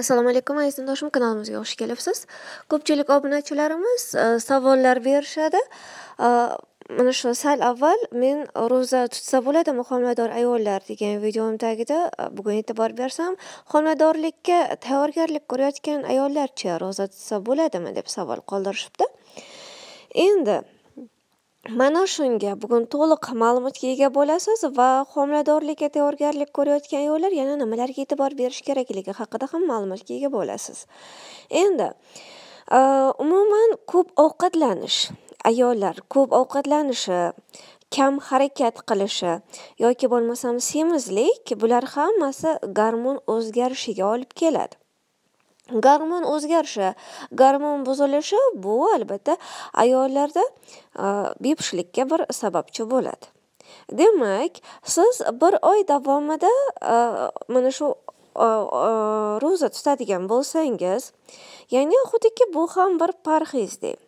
assalomu alaykum aziz do'stdoshim kanalimizga xush kelibsiz ko'pchilik obunachilarimiz e, savollar berishadi e, mana shu sal avval men ro'za tutsa bo'ladimi homilador ayollar degan videom tagida e, bugun e'tibor bersam homiladorlikka tayyorgarlik ko'rayotgan ayollarcha ro'za tutsa bo'ladimi deb savol qoldirishibdi endi Mana shunga bugun to'liq ma'lumotga ega bo'lasiz va homiladorlikka tayyorgarlik ko'rayotgan ayollar yana nimalarga e'tibor berish kerakligi haqida ham ma'lumotga ega bo'lasiz. Endi umuman ko'p ovqatlanish, ayollar ko'p ovqatlanishi, kam harakat qilishi yoki bo'lmasam semizlik bular hammasi gormon o'zgarishiga olib keladi. Garmon o'zgarishi, garmon buzilishi bu albatta ayollarda bepushtlikka bir sababchi bo'ladi. Demak, siz bir oy davomida mana shu ro'za tutadigan bo'lsangiz, ya'ni xuddiki bu ham bir parhezdek.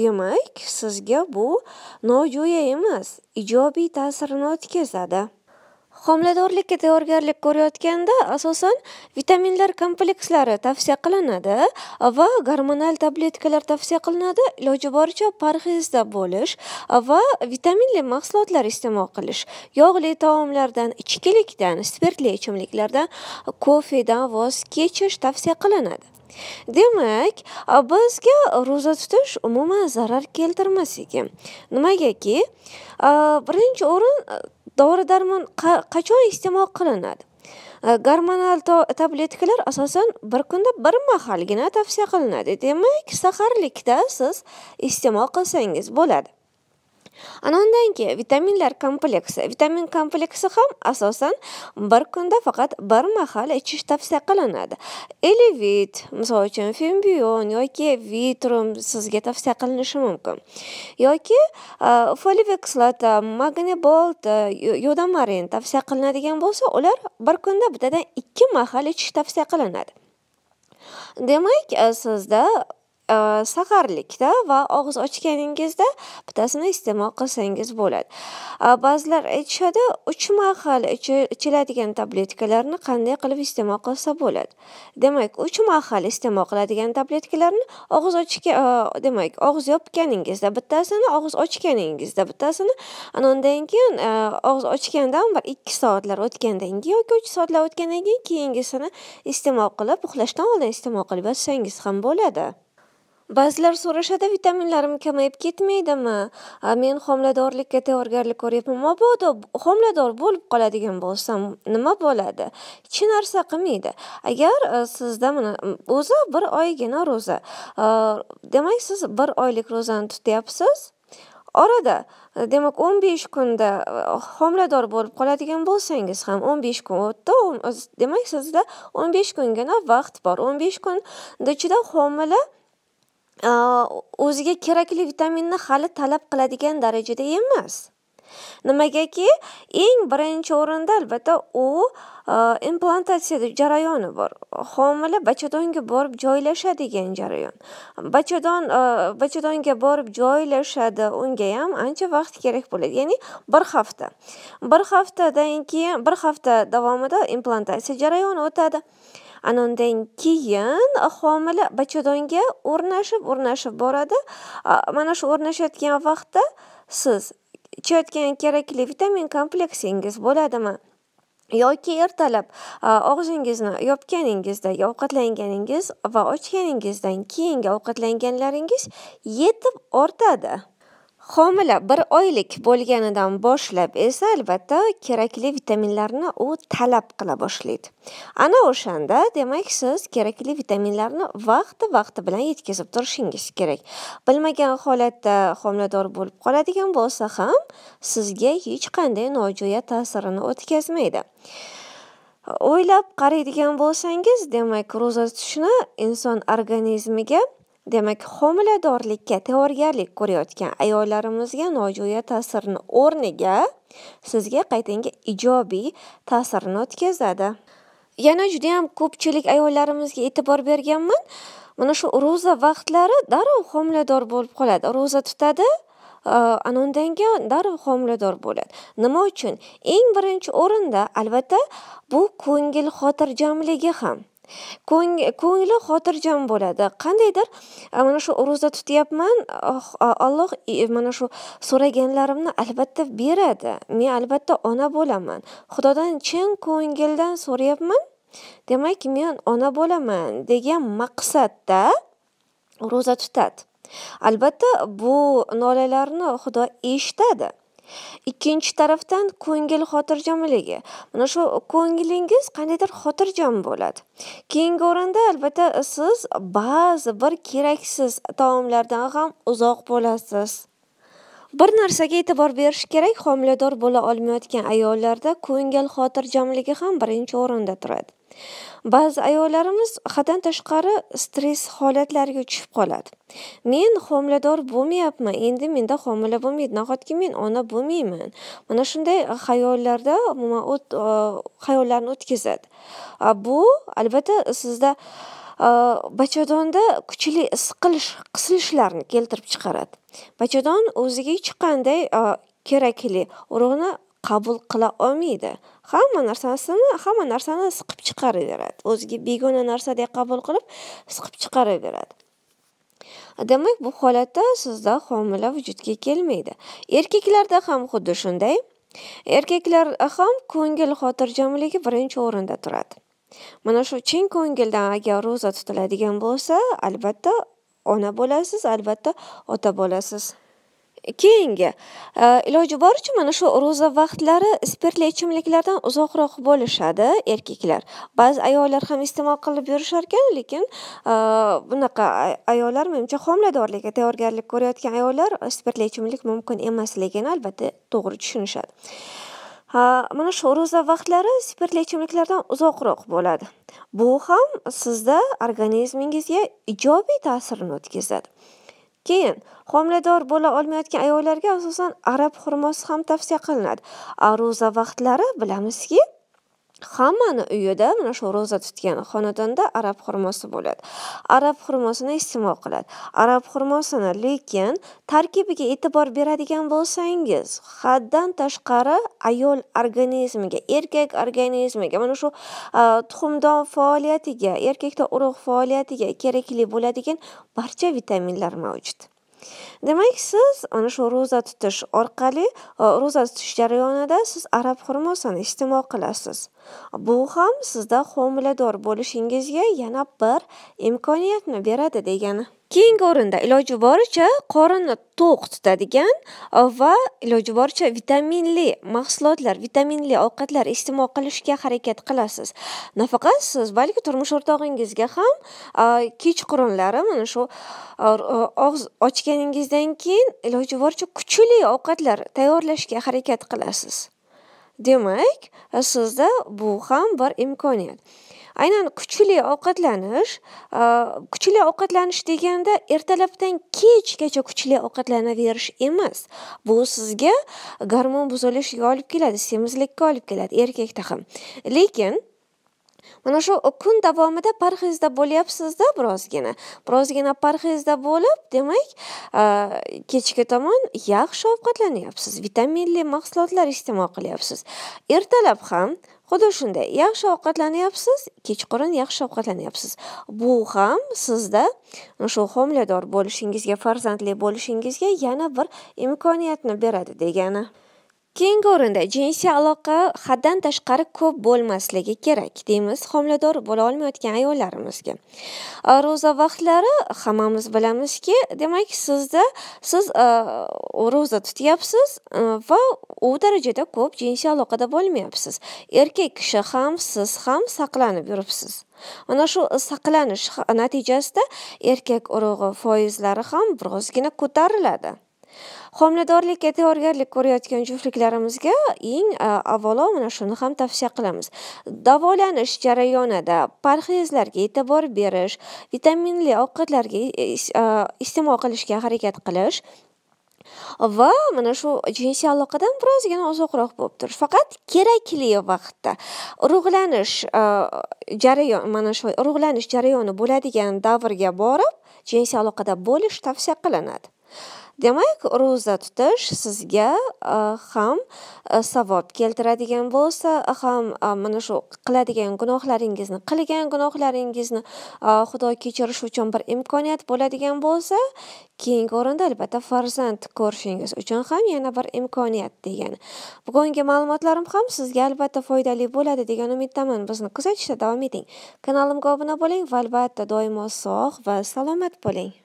Demak, sizga bu nojo'ya emas, ijobiy ta'sirini o'tkazadi. Homiladorlikka tayyorgarlik ko'rayotganda asosan vitaminlar komplekslari tavsiya qilinadi va gormonal tabletkalar tavsiya qilinadi. Iloji boricha parhezda bo'lish va vitaminli mahsulotlar iste'mol qilish, yog'li taomlardan, ichkilikdan, spirtli ichimliklardan, kofedan voz kechish tavsiya qilinadi. Demak, bizga ro'za tutish umuman zarar keltirmas ekan. Nimagaki, birinchi o'rin dori-darmon qachon iste'mol qilinadi? Gormonal tabletkalar asosan bir kunda bir mahalgina tavsiya qilinadi. Demak, saharlikda siz iste'mol qilsangiz bo'ladi. ana keyin vitaminlar kompleksi vitamin kompleksi ham asosan bir kunda faqat bir mahal ichish tavsiya qilinadi elevit misol uchun fembion yoki vitrum sizga tavsiya qilinishi mumkin yoki foliyaviy magnibolt magniy bolt yodamarin tavsiya qilinadigan bo'lsa ular bir kunda bittadan ikki mahal ichish tavsiya qilinadi demak sizda Э, saharlikda va og'iz ochganingizda bittasini iste'mol qilsangiz bo'ladi э, ba'zilar aytishadi uch mahal ichiladigan tabletkalarni qanday qilib iste'mol qilsa bo'ladi demak uch mahal iste'mol qiladigan tabletkalarni og'iz ochga e, demak og'iz yopganingizda bittasini og'iz ochganingizda bittasini anandan keyin e, og'iz ochgandan bir ikki soatlar o'tgandan keyin yoki uch soatlar o'tgandan keyin keyingisini iste'mol qilib uxlashdan oldin iste'mol qilib yotsangiz ham bo'ladi Ba'zilar so'rashadi, vitaminlarim kamayib ketmaydimi? Men homiladorlikka tayyorgarlik ko'ryapman. Mabodo homilador bo'lib qoladigan bo'lsam, nima bo'ladi? Hech narsa qilmaydi. Agar e, sizda mana o'zi bir oygina ro'za. E, demak, siz bir oylik ro'zani tutyapsiz. orada e, demak 15 kunda homilador bo'lib qoladigan bo'lsangiz ham 15 kun o'tdi demak sizda 15 kungina vaqt bor 15 kun ichida homila o'ziga kerakli vitaminni hali talab qiladigan darajada emas nimagaki eng birinchi o'rinda albatta u implantatsiya jarayoni bor homila bachadonga borib joylashadigan jarayon bachadon bachadonga borib joylashadi unga ham ancha vaqt kerak bo'ladi ya'ni bir hafta bir haftadan keyin bir hafta davomida implantatsiya jarayoni o'tadi anundan keyin uh, homila bachadonga o'rnashib o'rnashib boradi uh, mana shu o'rnashayotgan vaqtda siz ichayotgan kerakli vitamin kompleksingiz bo'ladimi yoki ertalab uh, og'zingizni yopganingizda ovqatlanganingiz va ochganingizdan keyingi ovqatlanganlaringiz yetib ortadi Homila bir oylik bo'lganidan boshlab esa albatta kerakli vitaminlarni u talab qila boshlaydi. Ana o'shanda demak siz kerakli vitaminlarni vaqti-vaqti bilan yetkazib turishingiz kerak. Bilmagan holatda homilador bo'lib qoladigan bo'lsa ham sizga hech qanday nojo'ya ta'sirini o'tkazmaydi. O'ylab qaraydigan bo'lsangiz, demak, ro'za tutishni inson organizmiga Demak, homiladorlikka tayyorgarlik ko'rayotgan ayollarimizga nojo'ya ta'sirni o'rniga sizga qaytingi ijobiy ta'sirini o'tkazadi. Yana juda ham ko'pchilik ayollarimizga e'tibor berganman. Mana shu ro'za vaqtlari darrov homilador bo'lib qoladi. Ro'za tutadi, undan e, keyin darrov homilador bo'ladi. Nima uchun? Eng birinchi o'rinda albatta bu ko'ngil xotirjamligi ham. ko'ngli xotirjam bo'ladi qandaydir e, mana shu ro'za tutyapman oh, alloh e, mana shu so'raganlarimni albatta beradi men albatta ona bo'laman xudodan chin ko'ngildan so'rayapman demak men ona bo'laman degan maqsadda ro'za tutadi albatta bu nolalarni xudo eshitadi Ikkinchi tarafdan ko'ngil xotirjamligi. Mana shu ko'nglingiz qandaydir xotirjam bo'ladi. Keyingi o'rinda albatta siz ba'zi bir keraksiz taomlardan ham uzoq bo'lasiz. Bir narsaga e'tibor berish kerak, homilador bo'la olmayotgan ayollarda ko'ngil xotirjamligi ham birinchi o'rinda turadi. Ba'zi ayollarimiz haddan tashqari stress holatlariga tushib qoladi. Men homilador bo'lmayapman, endi menda homila bo'lmaydi, nahotki men ona bo'lmayman. Mana shunday xayollarda umuman e, xayollarni o'tkazadi. Bu albatta sizda e, bachadonda kuchli siqilish, qisilishlarni keltirib chiqaradi. Bachadon o'ziga hech qanday e, kerakli urug'ni qabul qila olmaydi hamma narsasini hamma narsani siqib chiqaraveradi o'ziga begona narsadek qabul qilib siqib chiqaraveradi demak bu holatda sizda homila vujudga kelmaydi erkaklarda ham xuddi shunday erkaklar ham ko'ngil xotirjamligi birinchi o'rinda turadi mana shu chin ko'ngildan agar ro'za tutiladigan bo'lsa albatta ona bo'lasiz albatta ota bo'lasiz Keyingi, e, iloji boricha mana shu ro'za vaqtlari spirtli ichimliklardan uzoqroq bo'lishadi erkaklar. Ba'zi ayollar ham iste'mol qilib yurishar ekan, lekin e, bunaqa ayollar menimcha homiladorlikka tayyorgarlik ko'rayotgan ayollar spirtli ichimlik mumkin emasligini albatta to'g'ri tushunishadi. mana shu ro'za vaqtlari spirtli ichimliklardan uzoqroq bo'ladi. Bu ham sizda organizmingizga ijobiy ta'sirini o'tkazadi. Keyin homilador bo'la olmayotgan ayollarga asosan arab xurmosi ham tavsiya qilinadi. Aruza vaqtlari bilamizki, Hammani uyida mana shu ro'za tutgan xonadonda arab xurmosi bo'ladi. Arab xurmosini iste'mol qiladi. Arab xurmosini lekin tarkibiga e'tibor beradigan bo'lsangiz, haddan tashqari ayol organizmiga, erkak organizmiga mana shu tuxumdon faoliyatiga, erkakda urug' faoliyatiga kerakli bo'ladigan barcha vitaminlar mavjud. Demak, siz mana shu ro'za tutish orqali, ro'za tutish jarayonida siz arab xurmosini iste'mol qilasiz. Bu ham sizda homilador bo'lishingizga yana bir imkoniyatni beradi degani. Keyingi o'rinda iloji boricha qorinni to'q tutadigan va iloji boricha vitaminli mahsulotlar, vitaminli ovqatlar iste'mol qilishga harakat qilasiz. Nafaqat siz, balki turmush o'rtog'ingizga ham kechqurunlari mana shu og'iz ochganingizdan keyin iloji boricha kuchli ovqatlar tayyorlashga harakat qilasiz. Demak, sizda bu ham bir imkoniyat. Aynan kuchli ovqatlanish, kuchli ovqatlanish deganda ertalabdan kechgacha kuchli ovqatlanaverish emas. Bu sizga gormon buzilishiga olib keladi, semizlikka olib keladi erkakda ham. Lekin mana shu kun davomida parhezda bo'lyapsizda birozgina birozgina parhezda bo'lib demak kechga tomon yaxshi ovqatlanyapsiz vitaminli mahsulotlar iste'mol qilyapsiz ertalab ham xuddi shunday yaxshi ovqatlanyapsiz kechqurun yaxshi ovqatlanyapsiz bu ham sizda shu homilador bo'lishingizga farzandli bo'lishingizga yana bir imkoniyatni beradi degani Keyingi o'rinda jinsiy aloqa haddan tashqari ko'p bo'lmasligi kerak deymiz homilador bo'la olmayotgan ayollarimizga. Ro'za vaqtlari hammamiz bilamizki, demak sizda siz ro'za tutyapsiz va u darajada ko'p jinsiy aloqada bo'lmayapsiz. Erkak kishi ham siz ham saqlanib yuribsiz. Mana shu saqlanish natijasida erkak urug'i foizlari ham birozgina ko'tariladi. Homiladorlikka tayyorgarlik ko'rayotgan juftliklarimizga eng e, avvalo mana shuni ham tavsiya qilamiz. Davolanish jarayonida parhezlarga e'tibor berish, vitaminli ovqatlarga e, e, iste'mol qilishga harakat qilish va mana shu jinsiy aloqadan birozgina uzoqroq bo'lib turish faqat kerakli vaqtda urug'lanish jarayon mana shu urug'lanish jarayoni bo'ladigan davrga borib jinsiy aloqada bo'lish tavsiya qilinadi demak ro'za tutish sizga e, ham e, savob keltiradigan bo'lsa e, ham mana shu qiladigan gunohlaringizni qilgan gunohlaringizni xudo kechirish uchun bir imkoniyat bo'ladigan bo'lsa keyingi o'rinda albatta farzand ko'rishingiz uchun ham yana bir imkoniyat degani bugungi ma'lumotlarim ham sizga albatta foydali bo'ladi degan umiddaman bizni kuzatishda davom eting kanalimga obuna bo'ling va albatta doimo sog' va salomat bo'ling